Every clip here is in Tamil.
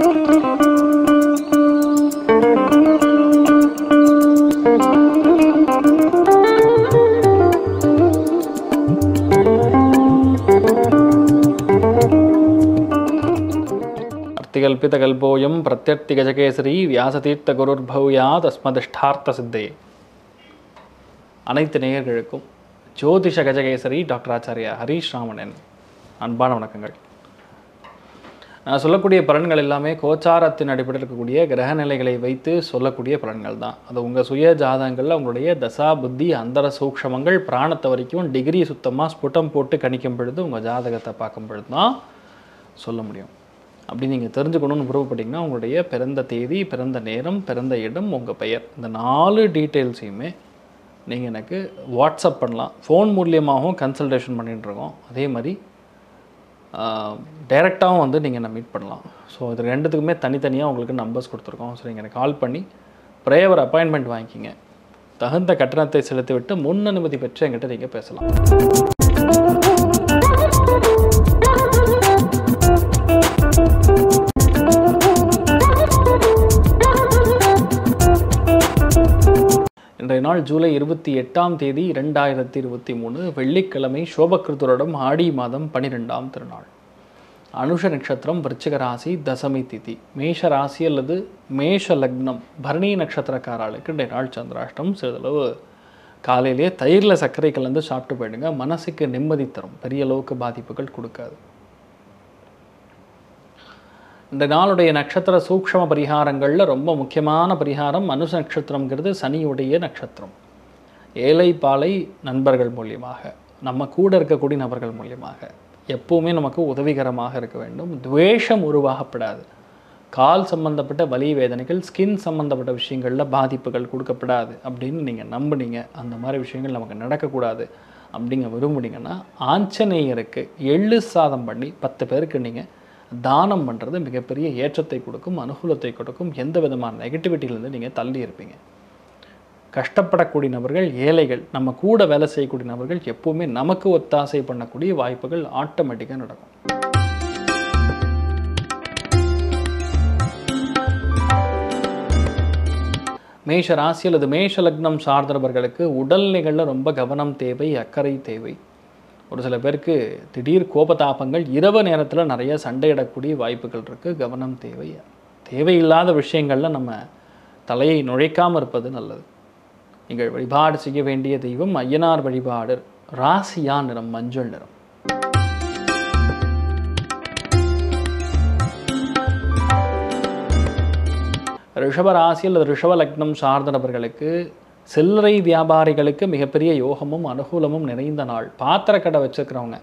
கல்போயம் பிரத்யர்த்தி கஜகேசரி கல்பித்தகல்போயம் பிரத்யர்த்திகஜகேசரி வியாசதீர்த்தகுருர்பௌயா தஸ்மதிஷ்டார்த்த சித்தே அனைத்து நேயர்களுக்கும் ஜோதிஷ கஜகேசரி டாக்டர் ஆச்சாரியா ஹரீஷ் ராமணன் அன்பான வணக்கங்கள் நான் சொல்லக்கூடிய பலன்கள் எல்லாமே கோச்சாரத்தின் அடிப்படையில் இருக்கக்கூடிய கிரக நிலைகளை வைத்து சொல்லக்கூடிய பலன்கள் தான் அது உங்கள் சுய ஜாதகங்களில் உங்களுடைய தசா புத்தி அந்தர சூக்ஷமங்கள் பிராணத்தை வரைக்கும் டிகிரி சுத்தமாக ஸ்புட்டம் போட்டு கணிக்கும் பொழுது உங்கள் ஜாதகத்தை பார்க்கும் பொழுது தான் சொல்ல முடியும் அப்படி நீங்கள் தெரிஞ்சுக்கணும்னு புறப்பட்டிங்கன்னா உங்களுடைய பிறந்த தேதி பிறந்த நேரம் பிறந்த இடம் உங்கள் பெயர் இந்த நாலு டீட்டெயில்ஸையுமே நீங்கள் எனக்கு வாட்ஸ்அப் பண்ணலாம் ஃபோன் மூலியமாகவும் கன்சல்டேஷன் பண்ணிகிட்டு இருக்கோம் அதே மாதிரி டைரெக்டாகவும் வந்து நீங்கள் நம்ம மீட் பண்ணலாம் ஸோ இது ரெண்டுத்துக்குமே தனித்தனியாக உங்களுக்கு நம்பர்ஸ் கொடுத்துருக்கோம் ஸோ நீங்கள் எனக்கு கால் பண்ணி ப்ரேயர் அப்பாயின்மெண்ட் வாங்கிக்கிங்க தகுந்த கட்டணத்தை செலுத்திவிட்டு முன் அனுமதி பெற்று எங்கிட்ட நீங்கள் பேசலாம் இன்றைய நாள் ஜூலை இருபத்தி எட்டாம் தேதி இரண்டாயிரத்தி இருபத்தி மூணு வெள்ளிக்கிழமை சோபகிருத்தருடம் ஆடி மாதம் பனிரெண்டாம் திருநாள் அனுஷ நட்சத்திரம் விருச்சிக ராசி தசமி திதி மேஷ ராசி அல்லது மேஷ லக்னம் பரணி நட்சத்திரக்காராளுக்கு இன்றைய நாள் சந்திராஷ்டம் சிறிதளவு காலையிலேயே தயிரில் சர்க்கரை கலந்து சாப்பிட்டு போயிடுங்க மனசுக்கு நிம்மதி தரும் பெரிய அளவுக்கு பாதிப்புகள் கொடுக்காது இந்த நாளுடைய நட்சத்திர சூக்ஷம பரிகாரங்களில் ரொம்ப முக்கியமான பரிகாரம் மனுஷ நட்சத்திரங்கிறது சனியுடைய நட்சத்திரம் ஏழை பாலை நண்பர்கள் மூலியமாக நம்ம கூட இருக்கக்கூடிய நபர்கள் மூலியமாக எப்போவுமே நமக்கு உதவிகரமாக இருக்க வேண்டும் துவேஷம் உருவாகப்படாது கால் சம்மந்தப்பட்ட வலி வேதனைகள் ஸ்கின் சம்மந்தப்பட்ட விஷயங்களில் பாதிப்புகள் கொடுக்கப்படாது அப்படின்னு நீங்கள் நம்புனீங்க அந்த மாதிரி விஷயங்கள் நமக்கு நடக்கக்கூடாது அப்படிங்க விரும்புனீங்கன்னா ஆஞ்சநேயருக்கு எள்ளு சாதம் பண்ணி பத்து பேருக்கு நீங்கள் தானம் பண்ணுறது மிகப்பெரிய ஏற்றத்தை கொடுக்கும் அனுகூலத்தை கொடுக்கும் எந்த விதமான நெகட்டிவிட்டியிலேருந்து நீங்கள் தள்ளி இருப்பீங்க கஷ்டப்படக்கூடிய நபர்கள் ஏழைகள் நம்ம கூட வேலை செய்யக்கூடிய நபர்கள் எப்போவுமே நமக்கு ஒத்தாசை பண்ணக்கூடிய வாய்ப்புகள் ஆட்டோமேட்டிக்காக நடக்கும் மேஷ ராசி அல்லது மேஷ லக்னம் சார்ந்தவர்களுக்கு உடல்நிலைகளில் ரொம்ப கவனம் தேவை அக்கறை தேவை ஒரு சில பேருக்கு திடீர் கோபதாபங்கள் இரவு நேரத்தில் நிறைய சண்டையிடக்கூடிய வாய்ப்புகள் இருக்குது கவனம் தேவை தேவையில்லாத விஷயங்களில் நம்ம தலையை நுழைக்காமல் இருப்பது நல்லது நீங்கள் வழிபாடு செய்ய வேண்டிய தெய்வம் ஐயனார் வழிபாடு ராசியா நிறம் மஞ்சள் நிறம் ரிஷபராசி அல்லது ரிஷப லக்னம் சார்ந்த நபர்களுக்கு சில்லறை வியாபாரிகளுக்கு மிகப்பெரிய யோகமும் அனுகூலமும் நிறைந்த நாள் பாத்திர கடை வச்சுருக்கிறவங்க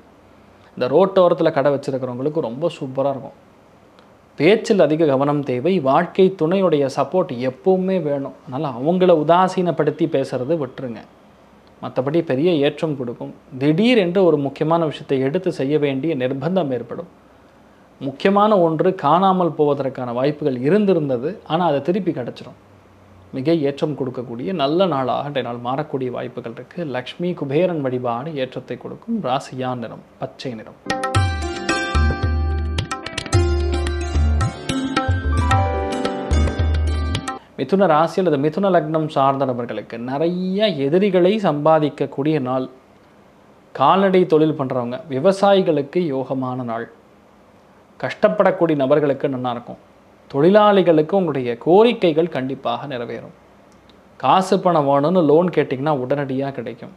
இந்த ரோட்டோரத்தில் கடை வச்சுருக்கிறவங்களுக்கு ரொம்ப சூப்பராக இருக்கும் பேச்சில் அதிக கவனம் தேவை வாழ்க்கை துணையுடைய சப்போர்ட் எப்பவுமே வேணும் அதனால் அவங்கள உதாசீனப்படுத்தி பேசுகிறது விட்டுருங்க மற்றபடி பெரிய ஏற்றம் கொடுக்கும் திடீர் என்று ஒரு முக்கியமான விஷயத்தை எடுத்து செய்ய வேண்டிய நிர்பந்தம் ஏற்படும் முக்கியமான ஒன்று காணாமல் போவதற்கான வாய்ப்புகள் இருந்திருந்தது ஆனால் அதை திருப்பி கிடச்சிரும் மிக ஏற்றம் கொடுக்கக்கூடிய நல்ல நாளாக நாள் மாறக்கூடிய வாய்ப்புகள் இருக்கு லக்ஷ்மி குபேரன் வழிபாடு ஏற்றத்தை கொடுக்கும் ராசியா நிறம் பச்சை நிறம் மிதுன ராசி அல்லது மிதுன லக்னம் சார்ந்த நபர்களுக்கு நிறைய எதிரிகளை சம்பாதிக்கக்கூடிய நாள் கால்நடை தொழில் பண்ணுறவங்க விவசாயிகளுக்கு யோகமான நாள் கஷ்டப்படக்கூடிய நபர்களுக்கு நல்லாயிருக்கும் தொழிலாளிகளுக்கு உங்களுடைய கோரிக்கைகள் கண்டிப்பாக நிறைவேறும் காசு பணம் வேணும்னு லோன் கேட்டிங்கன்னா உடனடியாக கிடைக்கும்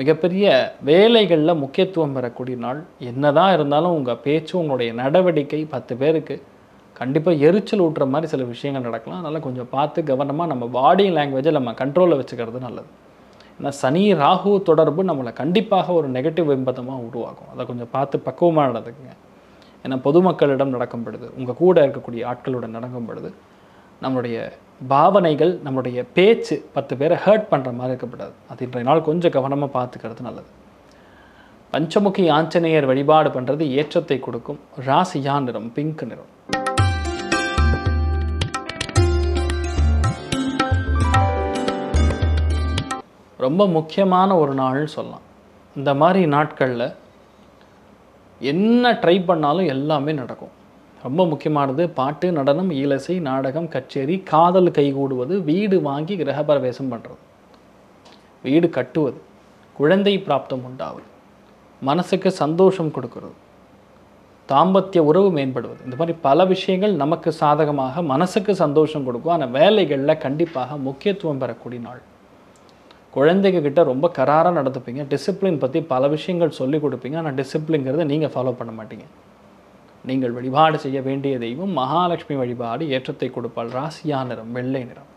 மிகப்பெரிய வேலைகளில் முக்கியத்துவம் பெறக்கூடிய நாள் என்ன தான் இருந்தாலும் உங்கள் பேச்சு உங்களுடைய நடவடிக்கை பத்து பேருக்கு கண்டிப்பாக எரிச்சல் ஊட்டுற மாதிரி சில விஷயங்கள் நடக்கலாம் அதனால் கொஞ்சம் பார்த்து கவனமாக நம்ம பாடி லாங்குவேஜை நம்ம கண்ட்ரோலில் வச்சுக்கிறது நல்லது ஏன்னா சனி ராகு தொடர்பு நம்மளை கண்டிப்பாக ஒரு நெகட்டிவ் விம்பதமாக உருவாகும் அதை கொஞ்சம் பார்த்து பக்குவமாக நடந்துக்குங்க ஏன்னா பொதுமக்களிடம் நடக்கும் பொழுது உங்கள் கூட இருக்கக்கூடிய ஆட்களுடன் நடக்கும் பொழுது நம்மளுடைய பாவனைகள் நம்மளுடைய பேச்சு பத்து பேரை ஹர்ட் பண்ணுற மாதிரி இருக்கப்படாது அது இன்றைய நாள் கொஞ்சம் கவனமாக பார்த்துக்கிறது நல்லது பஞ்சமுகி ஆஞ்சநேயர் வழிபாடு பண்ணுறது ஏற்றத்தை கொடுக்கும் ராசியா நிறம் பிங்க் நிறம் ரொம்ப முக்கியமான ஒரு நாள்னு சொல்லலாம் இந்த மாதிரி நாட்களில் என்ன ட்ரை பண்ணாலும் எல்லாமே நடக்கும் ரொம்ப முக்கியமானது பாட்டு நடனம் இலசை நாடகம் கச்சேரி காதல் கைகூடுவது வீடு வாங்கி கிரகப்பிரவேசம் பண்ணுறது வீடு கட்டுவது குழந்தை பிராப்தம் உண்டாவது மனசுக்கு சந்தோஷம் கொடுக்கறது தாம்பத்திய உறவு மேம்படுவது இந்த மாதிரி பல விஷயங்கள் நமக்கு சாதகமாக மனசுக்கு சந்தோஷம் கொடுக்கும் ஆனால் வேலைகளில் கண்டிப்பாக முக்கியத்துவம் பெறக்கூடிய நாள் குழந்தைங்க கிட்ட ரொம்ப கராராக நடந்துப்பீங்க டிசிப்ளின் பற்றி பல விஷயங்கள் சொல்லிக் கொடுப்பீங்க ஆனால் டிசிப்ளின்ங்கிறத நீங்கள் ஃபாலோ பண்ண மாட்டீங்க நீங்கள் வழிபாடு செய்ய வேண்டிய தெய்வம் மகாலட்சுமி வழிபாடு ஏற்றத்தை கொடுப்பாள் ராசியா நிறம் வெள்ளை நிறம்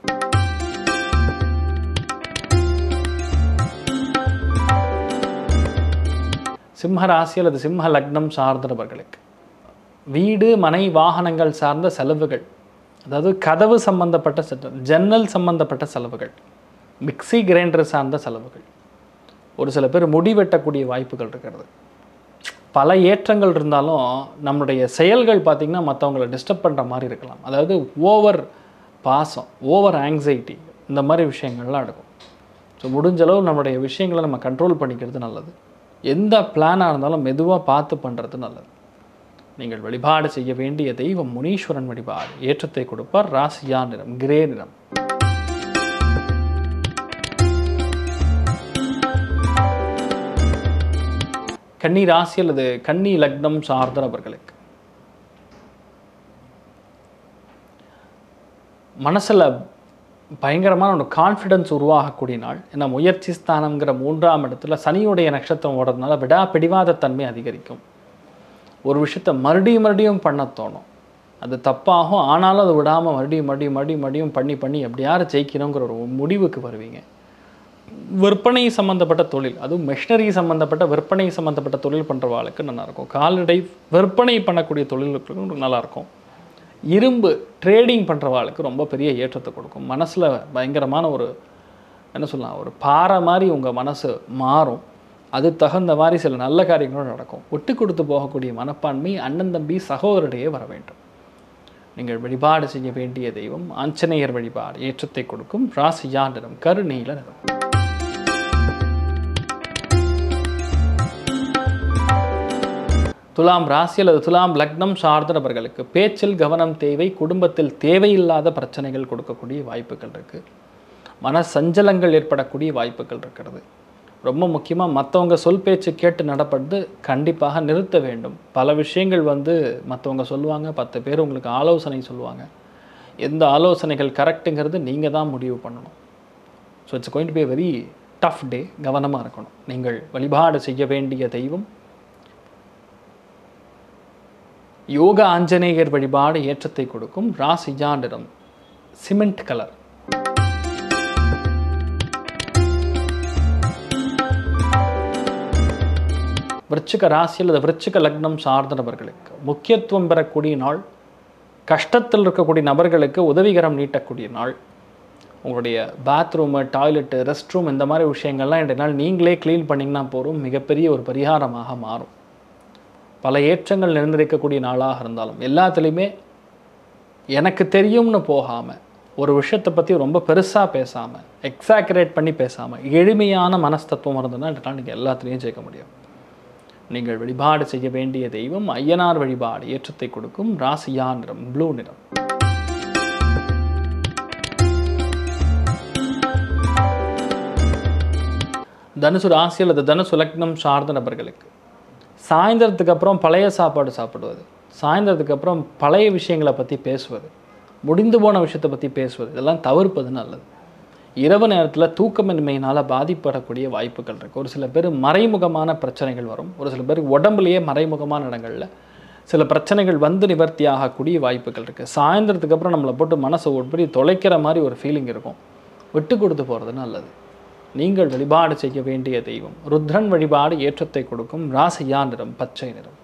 சிம்ம ராசி அல்லது சிம்ம லக்னம் சார்ந்தவர்களுக்கு வீடு மனை வாகனங்கள் சார்ந்த செலவுகள் அதாவது கதவு சம்பந்தப்பட்ட ஜன்னல் சம்பந்தப்பட்ட செலவுகள் மிக்சி கிரைண்டர் சார்ந்த செலவுகள் ஒரு சில பேர் முடி வெட்டக்கூடிய வாய்ப்புகள் இருக்கிறது பல ஏற்றங்கள் இருந்தாலும் நம்மளுடைய செயல்கள் பார்த்திங்கன்னா மற்றவங்களை டிஸ்டர்ப் பண்ணுற மாதிரி இருக்கலாம் அதாவது ஓவர் பாசம் ஓவர் ஆங்ஸைட்டி இந்த மாதிரி விஷயங்கள்லாம் நடக்கும் ஸோ முடிஞ்சளவு நம்மளுடைய விஷயங்களை நம்ம கண்ட்ரோல் பண்ணிக்கிறது நல்லது எந்த பிளானாக இருந்தாலும் மெதுவாக பார்த்து பண்ணுறது நல்லது நீங்கள் வழிபாடு செய்ய வேண்டிய தெய்வம் முனீஸ்வரன் வழிபாடு ஏற்றத்தை கொடுப்பார் ராசியா நிறம் கிரே நிறம் கன்னி ராசி அல்லது கன்னி லக்னம் சார்ந்த நபர்களுக்கு மனசில் பயங்கரமான ஒரு கான்ஃபிடென்ஸ் உருவாகக்கூடிய நாள் ஏன்னா முயற்சி ஸ்தானங்கிற மூன்றாம் இடத்துல சனியுடைய நட்சத்திரம் ஓடுறதுனால விடா பிடிவாத தன்மை அதிகரிக்கும் ஒரு விஷயத்த மறுபடியும் மறுபடியும் பண்ண தோணும் அது தப்பாகும் ஆனாலும் அது விடாமல் மறுபடியும் மறுபடியும் மறுபடியும் மறுபடியும் பண்ணி பண்ணி எப்படியாரு ஜெயிக்கணுங்கிற ஒரு முடிவுக்கு வருவீங்க விற்பனை சம்மந்தப்பட்ட தொழில் அதுவும் மிஷினரி சம்மந்தப்பட்ட விற்பனை சம்மந்தப்பட்ட தொழில் பண்ணுற வாழ்க்கை நல்லாயிருக்கும் கால்நடை விற்பனை பண்ணக்கூடிய தொழில்களுக்கு நல்லாயிருக்கும் இரும்பு ட்ரேடிங் பண்ணுற வாழ்க்கை ரொம்ப பெரிய ஏற்றத்தை கொடுக்கும் மனசில் பயங்கரமான ஒரு என்ன சொல்லலாம் ஒரு பாறை மாதிரி உங்கள் மனசு மாறும் அது தகுந்த மாதிரி சில நல்ல காரியங்களும் நடக்கும் ஒட்டு கொடுத்து போகக்கூடிய மனப்பான்மை அண்ணன் தம்பி சகோதரிடையே வர வேண்டும் நீங்கள் வழிபாடு செய்ய வேண்டிய தெய்வம் ஆஞ்சநேயர் வழிபாடு ஏற்றத்தை கொடுக்கும் ராசியா நிறம் கருணையில் நிறம் துலாம் ராசி அல்லது துலாம் லக்னம் சார்ந்த நபர்களுக்கு பேச்சில் கவனம் தேவை குடும்பத்தில் தேவையில்லாத பிரச்சனைகள் கொடுக்கக்கூடிய வாய்ப்புகள் இருக்குது மன சஞ்சலங்கள் ஏற்படக்கூடிய வாய்ப்புகள் இருக்கிறது ரொம்ப முக்கியமாக மற்றவங்க சொல் பேச்சு கேட்டு நடப்படுது கண்டிப்பாக நிறுத்த வேண்டும் பல விஷயங்கள் வந்து மற்றவங்க சொல்லுவாங்க பத்து பேர் உங்களுக்கு ஆலோசனை சொல்லுவாங்க எந்த ஆலோசனைகள் கரெக்டுங்கிறது நீங்கள் தான் முடிவு பண்ணணும் so it's going to be very tough day கவனமாக இருக்கணும் நீங்கள் வழிபாடு செய்ய வேண்டிய தெய்வம் யோக ஆஞ்சநேயர் வழிபாடு ஏற்றத்தை கொடுக்கும் ராசிஜா சிமெண்ட் கலர் விருச்சிக ராசி அல்லது விருச்சிக லக்னம் சார்ந்த நபர்களுக்கு முக்கியத்துவம் பெறக்கூடிய நாள் கஷ்டத்தில் இருக்கக்கூடிய நபர்களுக்கு உதவிகரம் நீட்டக்கூடிய நாள் உங்களுடைய பாத்ரூமு டாய்லெட்டு ரெஸ்ட் ரூம் இந்த மாதிரி விஷயங்கள்லாம் இன்றைய நாள் நீங்களே க்ளீன் பண்ணிங்கன்னா போகிறோம் மிகப்பெரிய ஒரு பரிகாரமாக மாறும் பல ஏற்றங்கள் நிறைந்திருக்கக்கூடிய நாளாக இருந்தாலும் எல்லாத்துலேயுமே எனக்கு தெரியும்னு போகாமல் ஒரு விஷயத்தை பற்றி ரொம்ப பெருசாக பேசாமல் எக்ஸாக்ரேட் பண்ணி பேசாமல் எளிமையான மனஸ்தத்துவம் இருந்ததுன்னா இந்த நீங்கள் எல்லாத்துலேயும் ஜெயிக்க முடியும் நீங்கள் வழிபாடு செய்ய வேண்டிய தெய்வம் ஐயனார் வழிபாடு ஏற்றத்தை கொடுக்கும் ராசியா நிறம் ப்ளூ நிறம் தனுசு ராசி அல்லது தனுசு லக்னம் சார்ந்த நபர்களுக்கு சாயந்தரத்துக்கு அப்புறம் பழைய சாப்பாடு சாப்பிடுவது சாயந்தரத்துக்கு அப்புறம் பழைய விஷயங்களை பற்றி பேசுவது முடிந்து போன விஷயத்தை பற்றி பேசுவது இதெல்லாம் தவிர்ப்பது நல்லது இரவு நேரத்தில் தூக்கமின்மையினால் பாதிப்படக்கூடிய வாய்ப்புகள் இருக்குது ஒரு சில பேர் மறைமுகமான பிரச்சனைகள் வரும் ஒரு சில பேர் உடம்புலேயே மறைமுகமான இடங்களில் சில பிரச்சனைகள் வந்து நிவர்த்தி ஆகக்கூடிய வாய்ப்புகள் இருக்குது சாயந்தரத்துக்கு அப்புறம் நம்மளை போட்டு மனசை ஒட்படி தொலைக்கிற மாதிரி ஒரு ஃபீலிங் இருக்கும் விட்டு கொடுத்து போகிறது நல்லது நீங்கள் வழிபாடு செய்ய வேண்டிய தெய்வம் ருத்ரன் வழிபாடு ஏற்றத்தை கொடுக்கும் ராசியா நிறம் பச்சை நிறம்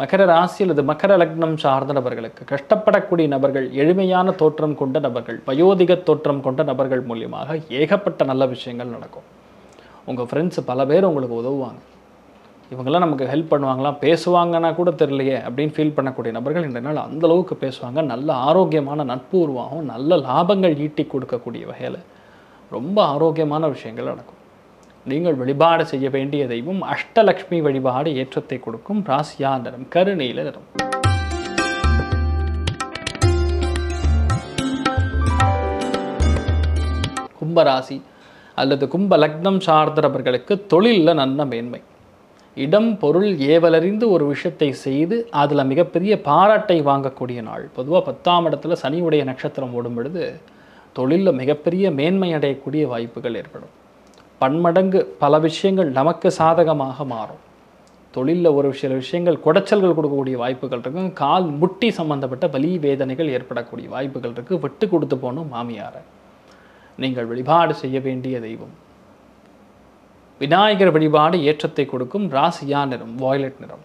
மகர ராசியில் அல்லது மகர லக்னம் சார்ந்த நபர்களுக்கு கஷ்டப்படக்கூடிய நபர்கள் எளிமையான தோற்றம் கொண்ட நபர்கள் வயோதிக தோற்றம் கொண்ட நபர்கள் மூலியமாக ஏகப்பட்ட நல்ல விஷயங்கள் நடக்கும் உங்கள் ஃப்ரெண்ட்ஸ் பல பேர் உங்களுக்கு உதவுவாங்க இவங்கெல்லாம் நமக்கு ஹெல்ப் பண்ணுவாங்களாம் பேசுவாங்கன்னா கூட தெரியலையே அப்படின்னு ஃபீல் பண்ணக்கூடிய நபர்கள் இந்த நாள் அந்தளவுக்கு பேசுவாங்க நல்ல ஆரோக்கியமான நட்பு உருவாகும் நல்ல லாபங்கள் ஈட்டி கொடுக்கக்கூடிய வகையில் ரொம்ப ஆரோக்கியமான விஷயங்கள் நடக்கும் நீங்கள் வழிபாடு செய்ய வேண்டிய தெய்வம் அஷ்டலக்ஷ்மி வழிபாடு ஏற்றத்தை கொடுக்கும் ராசியா நிறம் கருணையில் நிறம் கும்பராசி அல்லது கும்ப லக்னம் சார்ந்தவர்களுக்கு தொழிலில் நல்ல மேன்மை இடம் பொருள் ஏவலறிந்து ஒரு விஷயத்தை செய்து அதில் மிகப்பெரிய பாராட்டை வாங்கக்கூடிய நாள் பொதுவாக பத்தாம் இடத்துல சனியுடைய நட்சத்திரம் ஓடும் பொழுது தொழிலில் மிகப்பெரிய மேன்மை அடையக்கூடிய வாய்ப்புகள் ஏற்படும் பன்மடங்கு பல விஷயங்கள் நமக்கு சாதகமாக மாறும் தொழிலில் ஒரு சில விஷயங்கள் குடைச்சல்கள் கொடுக்கக்கூடிய வாய்ப்புகள் இருக்கும் கால் முட்டி சம்பந்தப்பட்ட வலி வேதனைகள் ஏற்படக்கூடிய வாய்ப்புகள் இருக்குது விட்டு கொடுத்து போகணும் மாமியாரை நீங்கள் வழிபாடு செய்ய வேண்டிய தெய்வம் விநாயகர் வழிபாடு ஏற்றத்தை கொடுக்கும் ராசியா நிறம் வாய்லட் நிறம்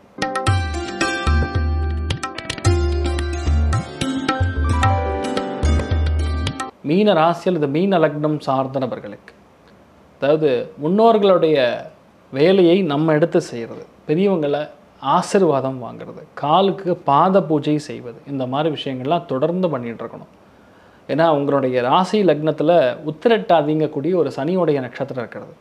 மீன ராசியில் இது மீன லக்னம் சார்ந்த நபர்களுக்கு அதாவது முன்னோர்களுடைய வேலையை நம்ம எடுத்து செய்கிறது பெரியவங்களை ஆசிர்வாதம் வாங்கிறது காலுக்கு பாத பூஜை செய்வது இந்த மாதிரி விஷயங்கள்லாம் தொடர்ந்து பண்ணிகிட்ருக்கணும் ஏன்னா உங்களுடைய ராசி லக்னத்தில் உத்திரட்டாதீங்கக்கூடிய ஒரு சனியோடைய நட்சத்திரம் இருக்கிறது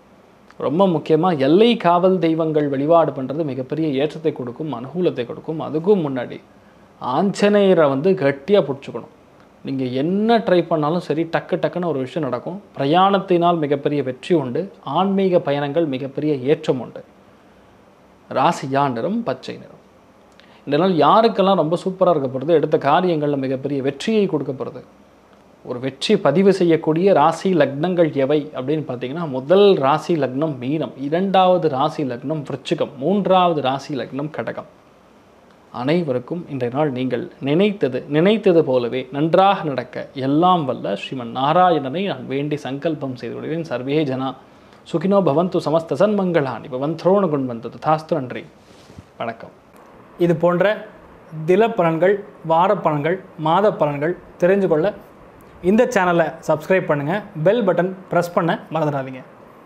ரொம்ப முக்கியமாக எல்லை காவல் தெய்வங்கள் வழிபாடு பண்ணுறது மிகப்பெரிய ஏற்றத்தை கொடுக்கும் அனுகூலத்தை கொடுக்கும் அதுக்கும் முன்னாடி ஆஞ்சநேயரை வந்து கட்டியாக பிடிச்சிக்கணும் நீங்கள் என்ன ட்ரை பண்ணாலும் சரி டக்கு டக்குன்னு ஒரு விஷயம் நடக்கும் பிரயாணத்தினால் மிகப்பெரிய வெற்றி உண்டு ஆன்மீக பயணங்கள் மிகப்பெரிய ஏற்றம் உண்டு ராசி நிறம் பச்சை நிறம் இந்த நாள் யாருக்கெல்லாம் ரொம்ப சூப்பராக இருக்க போகிறது எடுத்த காரியங்களில் மிகப்பெரிய வெற்றியை கொடுக்க போகிறது ஒரு வெற்றி பதிவு செய்யக்கூடிய ராசி லக்னங்கள் எவை அப்படின்னு பார்த்தீங்கன்னா முதல் ராசி லக்னம் மீனம் இரண்டாவது ராசி லக்னம் விருச்சிகம் மூன்றாவது ராசி லக்னம் கடகம் அனைவருக்கும் இன்றைய நாள் நீங்கள் நினைத்தது நினைத்தது போலவே நன்றாக நடக்க எல்லாம் வல்ல ஸ்ரீமன் நாராயணனை நான் வேண்டி சங்கல்பம் செய்து விடுவேன் சர்வே ஜனா சுகினோ பவந்து சமஸ்த சன்மங்களானி பவந்தோண குண் வந்தது தாஸ்து நன்றி வணக்கம் இது போன்ற தில பலன்கள் வார பலன்கள் மாத பலன்கள் தெரிஞ்சு கொள்ள இந்த சேனலை சப்ஸ்கிரைப் பண்ணுங்கள் பெல் பட்டன் ப்ரெஸ் பண்ண மறந்துடாதீங்க